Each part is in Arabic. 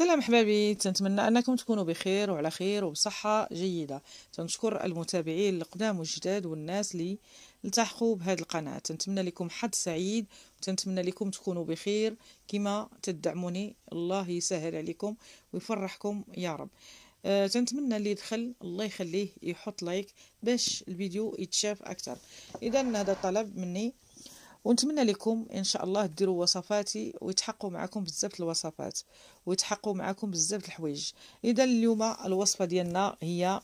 سلام حبايبي تنتمنى انكم تكونوا بخير وعلى خير وبصحه جيده تنشكر المتابعين القدام والجداد والناس اللي التحقوا بهذه القناه تنتمنى لكم حد سعيد وتنتمنى لكم تكونوا بخير كما تدعموني الله يسهل عليكم ويفرحكم يا رب أه تنتمنى اللي دخل الله يخليه يحط لايك باش الفيديو يتشاف اكثر اذا هذا طلب مني ونتمنى لكم ان شاء الله ديروا وصفاتي ويتحقوا معكم بزاف الوصفات ويتحقوا معكم بزاف الحوايج اذا اليوم الوصفه ديالنا هي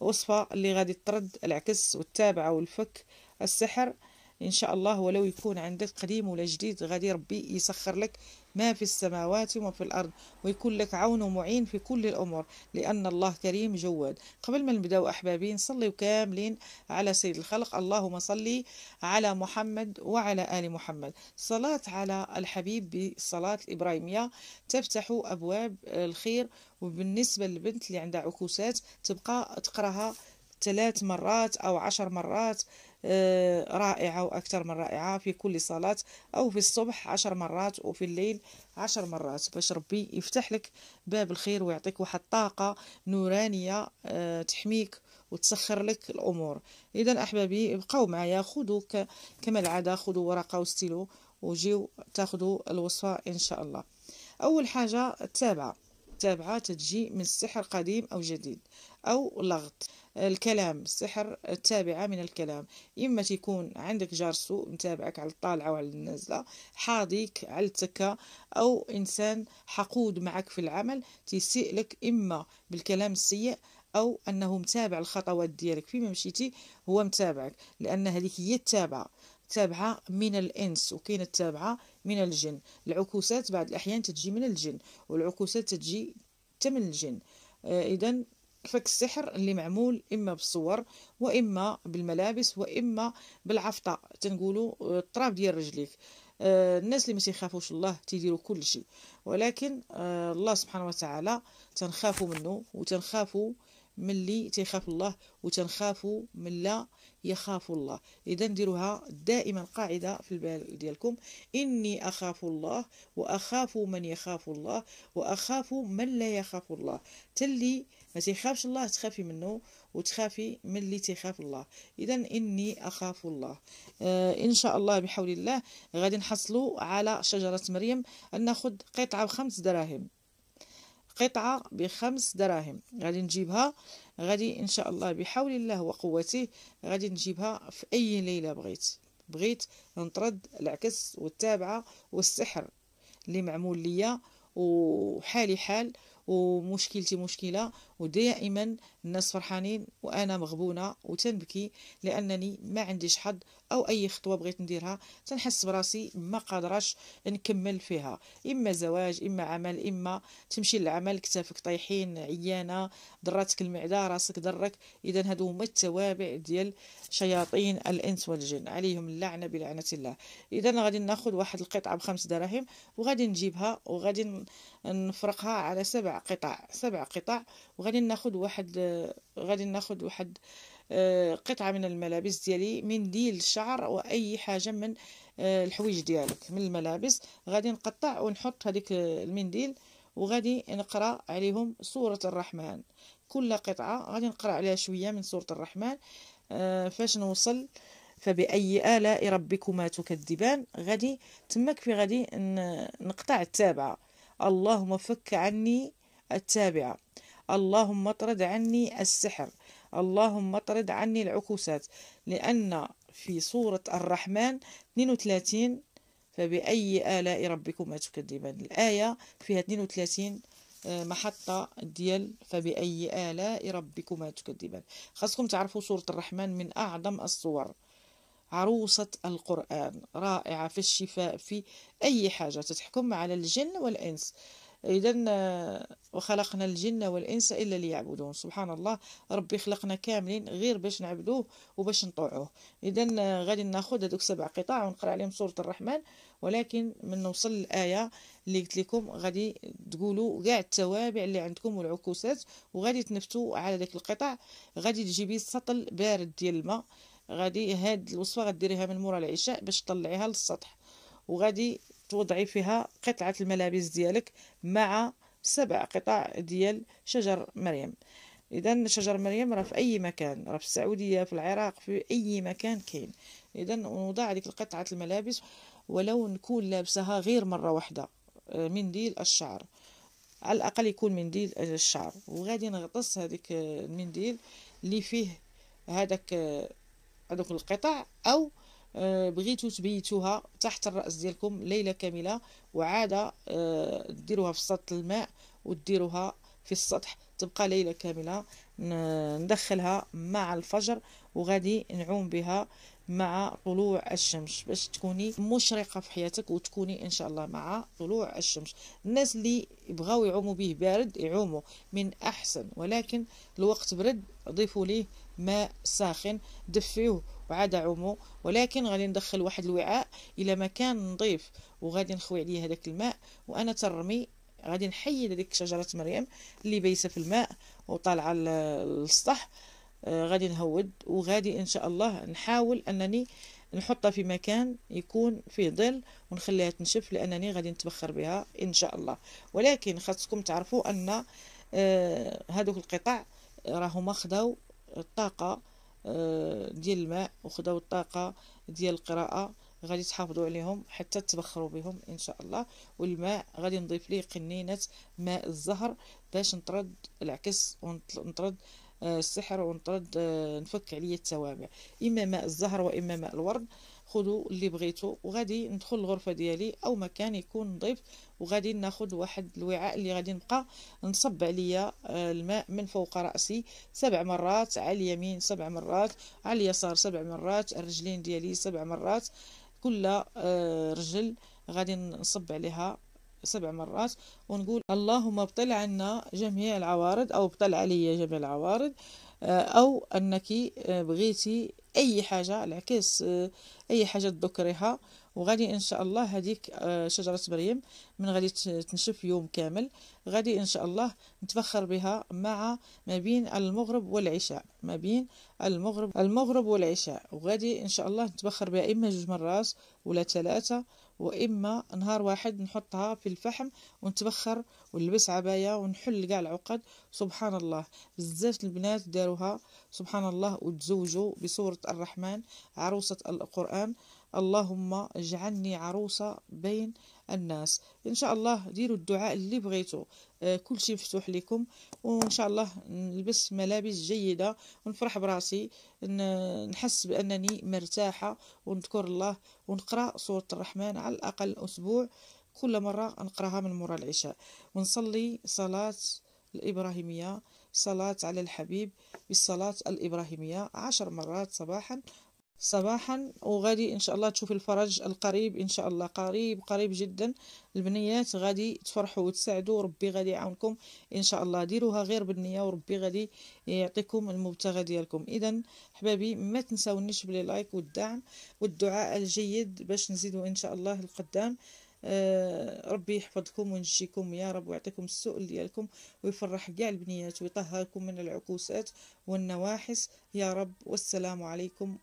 وصفه اللي غادي ترد العكس والتابعه والفك السحر إن شاء الله ولو يكون عندك قديم ولا جديد غادي ربي يسخر لك ما في السماوات وما في الأرض ويكون لك عون ومعين في كل الأمور لأن الله كريم جواد قبل ما نبداو أحبابي نصلي كاملين على سيد الخلق اللهم صلي على محمد وعلى آل محمد صلاة على الحبيب بالصلاة الإبراهيمية تفتح أبواب الخير وبالنسبة للبنت اللي عندها عكوسات تبقى تقراها ثلاث مرات أو عشر مرات آه، رائعة وأكثر من رائعة في كل صلاة أو في الصبح عشر مرات وفي الليل عشر مرات باش ربي يفتح لك باب الخير ويعطيك واحد الطاقة نورانية آه، تحميك وتسخر لك الأمور إذا أحبابي ابقوا معايا خذوا كما العادة خذوا ورقة وستيلو وجيو تاخذوا الوصفة إن شاء الله أول حاجة التابعة التابعة تجي من السحر قديم أو جديد أو لغط الكلام السحر التابعة من الكلام إما تكون عندك جار سوء متابعك على الطالعة وعلى النازلة حاضيك على التكة أو إنسان حقود معك في العمل تسيء لك إما بالكلام السيء أو أنه متابع الخطوات ديالك فيما مشيتي هو متابعك لأن هذه هي التابعة تابعة من الإنس وكاينة تابعة من الجن العكوسات بعض الأحيان تتجي من الجن والعكوسات تتجي حتى من الجن آه إذا فك السحر اللي معمول إما بالصور وإما بالملابس وإما بالعفطة تنقولوا آه، الطراب ديال رجليك آه الناس اللي ما تيخافوش الله تيديروا كل شيء ولكن آه الله سبحانه وتعالى تنخافوا منه وتنخافوا ملي تيخاف الله وتنخافوا من لا يخاف الله اذا ديروها دائما قاعده في البال ديالكم اني اخاف الله واخاف من يخاف الله واخاف من لا يخاف الله تلي ما تيخافش الله تخافي منه وتخافي من اللي تيخاف الله اذا اني اخاف الله آه ان شاء الله بحول الله غادي نحصلوا على شجره مريم ناخذ قطعه بخمس دراهم قطعة بخمس دراهم غادي نجيبها غادي إن شاء الله بحول الله وقوته غادي نجيبها في أي ليلة بغيت بغيت نطرد العكس والتابعة والسحر اللي معمول ليا وحالي حال ومشكلتي مشكله ودائما الناس فرحانين وانا مغبونه وتنبكي لانني ما عنديش حد او اي خطوه بغيت نديرها تنحس براسي ما قادراش نكمل فيها اما زواج اما عمل اما تمشي للعمل كتافك طايحين عيانه ضراتك المعده راسك ضرك اذا هادو هما التوابع ديال شياطين الانس والجن عليهم اللعنه بلعنه الله اذا غادي ناخذ واحد القطعه بخمس دراهم وغادي نجيبها وغادي نفرقها على سبعه سبع قطع سبع قطع وغادي ناخد واحد غادي ناخد واحد آه، قطعة من الملابس ديالي منديل الشعر وأي حاجة من آه، الحويج ديالك من الملابس غادي نقطع ونحط هذيك المنديل وغادي نقرا عليهم سورة الرحمن كل قطعة غادي نقرا عليها شوية من سورة الرحمن آه، فاش نوصل فبأي آلاء ربكما تكذبان غادي تمك في غادي نقطع التابعة اللهم فك عني التابعة اللهم اطرد عني السحر اللهم اطرد عني العكوسات لأن في سورة الرحمن 32 فبأي آلاء ربكما تكذبان الآية فيها 32 آه، محطة ديال فبأي آلاء ربكما تكذبان خاصكم تعرفوا سورة الرحمن من أعظم الصور عروسة القرآن رائعة في الشفاء في أي حاجة تتحكم على الجن والإنس إذا آه، وخلقنا الجن والإنس إلا ليعبدون سبحان الله ربي خلقنا كاملين غير باش نعبدوه وباش نطوعوه إذا آه، غادي ناخد هذوك سبع قطاع ونقرأ عليهم سورة الرحمن ولكن من نوصل الآية اللي قلت لكم غادي تقولوا كاع التوابع اللي عندكم والعكوسات وغادي تنفتوا على ذاك القطع غادي تجيبي سطل بارد ديال الماء غادي هاد الوصفه غديريها من مورا العشاء باش تطلعيها للسطح وغادي توضعي فيها قطعة الملابس ديالك مع سبع قطع ديال شجر مريم اذا شجر مريم راه في اي مكان راه في السعوديه في العراق في اي مكان كاين اذا نوضع هذيك القطعه الملابس ولو نكون لابسها غير مره واحده آه، منديل الشعر على الاقل يكون منديل الشعر وغادي نغطس هذيك المنديل آه، اللي فيه هذاك آه، هذوك القطع او آه، بغيتو تبيتوها تحت الراس ديالكم ليله كامله وعاده آه، ديروها في سطح الماء وديروها في السطح تبقى ليله كامله ندخلها مع الفجر وغادي نعوم بها مع طلوع الشمس باش تكوني مشرقه في حياتك وتكوني ان شاء الله مع طلوع الشمس الناس اللي بغاو يعوموا به بارد يعوموا من احسن ولكن الوقت برد ضيفوا ليه ماء ساخن دفيوه وعاد عومو ولكن غادي ندخل واحد الوعاء الى مكان نظيف وغادي نخوي عليه هذاك الماء وانا ترمي غادي نحيد هذيك شجره مريم اللي بايسه في الماء وطالعه للسطح آه، غادي نهود وغادي ان شاء الله نحاول انني نحطها في مكان يكون فيه ظل ونخليها تنشف لانني غادي نتبخر بها ان شاء الله ولكن خاصكم تعرفوا ان آه، هذوك القطع راهما خداو الطاقه آه، ديال الماء وخداو الطاقه ديال القراءه غادي تحافظوا عليهم حتى تبخروا بهم ان شاء الله والماء غادي نضيف ليه قنينه ماء الزهر باش نطرد العكس ونطرد السحر ونطرد آه، نفك عليا التوابع اما ماء الزهر واما ماء الورد خذوا اللي بغيتو وغادي ندخل الغرفه ديالي او مكان يكون نظيف وغادي ناخذ واحد الوعاء اللي غادي نبقى نصب عليا آه، الماء من فوق راسي سبع مرات على اليمين سبع مرات على اليسار سبع مرات الرجلين ديالي سبع مرات كل آه، رجل غادي نصب عليها سبع مرات ونقول اللهم ابطل عنا جميع العوارض أو ابطل علي جميع العوارض آه، أو أنك آه، بغيتي أي حاجة العكس آه، أي حاجة تذكريها وغادي ان شاء الله هذيك شجره مريم من غادي تنشف يوم كامل غادي ان شاء الله نتفخر بها مع ما بين المغرب والعشاء ما بين المغرب المغرب والعشاء وغادي ان شاء الله نتبخر بها اما جوج مرات ولا ثلاثه واما نهار واحد نحطها في الفحم ونتبخر ونلبس عبايه ونحل كاع العقد سبحان الله بزاف البنات داروها سبحان الله وتزوجوا بصوره الرحمن عروسه القران اللهم اجعلني عروسة بين الناس ان شاء الله ديروا الدعاء اللي بغيتوا آه، كل شيء مفتوح لكم وان شاء الله نلبس ملابس جيدة ونفرح براسي نحس بانني مرتاحة ونذكر الله ونقرأ سورة الرحمن على الاقل اسبوع كل مرة نقراها من مرة العشاء ونصلي صلاة الإبراهيمية صلاة على الحبيب بالصلاة الإبراهيمية عشر مرات صباحا صباحا وغادي ان شاء الله تشوفي الفرج القريب ان شاء الله قريب قريب جدا البنيات غادي تفرحوا وتساعدوا وربي غادي يعاونكم ان شاء الله ديروها غير بالنيه وربي غادي يعطيكم المبتغى ديالكم اذا حبابي ما تنساونيش بلي لايك والدعم والدعاء الجيد باش نزيدوا ان شاء الله القدام آه ربي يحفظكم وينجيكم يا رب ويعطيكم السؤل ديالكم ويفرح كاع البنيات ويطهركم من العكوسات والنواحس يا رب والسلام عليكم